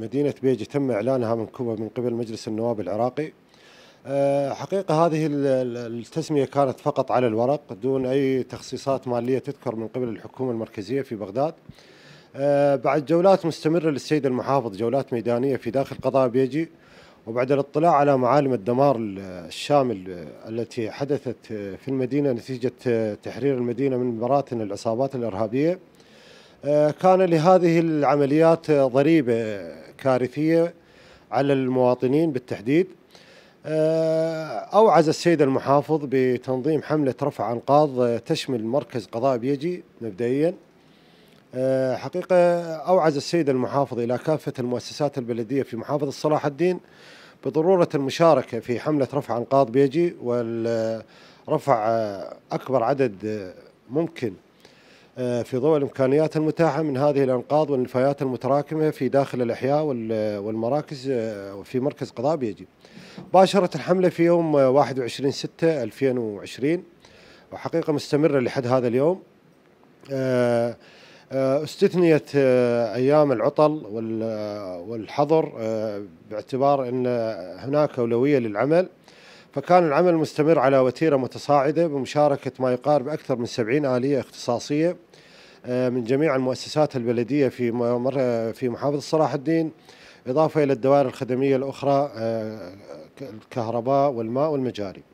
مدينة بيجي تم إعلانها من كوبا من قبل مجلس النواب العراقي آه، حقيقة هذه التسمية كانت فقط على الورق دون أي تخصيصات مالية تذكر من قبل الحكومة المركزية في بغداد آه، بعد جولات مستمرة للسيد المحافظ جولات ميدانية في داخل قضاء بيجي وبعد الاطلاع على معالم الدمار الشامل آه، التي حدثت في المدينة نتيجة تحرير المدينة من براثن العصابات الإرهابية آه، كان لهذه العمليات ضريبة كارثية على المواطنين بالتحديد آه، أوعز السيد المحافظ بتنظيم حملة رفع أنقاض آه، تشمل مركز قضاء بيجي مبدئيا حقيقة أوعز السيد المحافظ إلى كافة المؤسسات البلدية في محافظة صلاح الدين بضرورة المشاركة في حملة رفع أنقاض بيجي ورفع أكبر عدد ممكن آه، في ضوء الامكانيات المتاحه من هذه الانقاض والنفايات المتراكمه في داخل الاحياء والمراكز آه، في مركز قضاء بيجي. باشرت الحمله في يوم 21 6 2020 وحقيقه مستمره لحد هذا اليوم. آه، استثنيت ايام العطل والحظر باعتبار ان هناك اولويه للعمل فكان العمل مستمر على وتيرة متصاعدة بمشاركة ما يقارب أكثر من 70 آلية اختصاصية آه، من جميع المؤسسات البلدية في في محافظة صلاح الدين إضافة إلى الدوائر الخدمية الأخرى آه، الكهرباء والماء والمجاري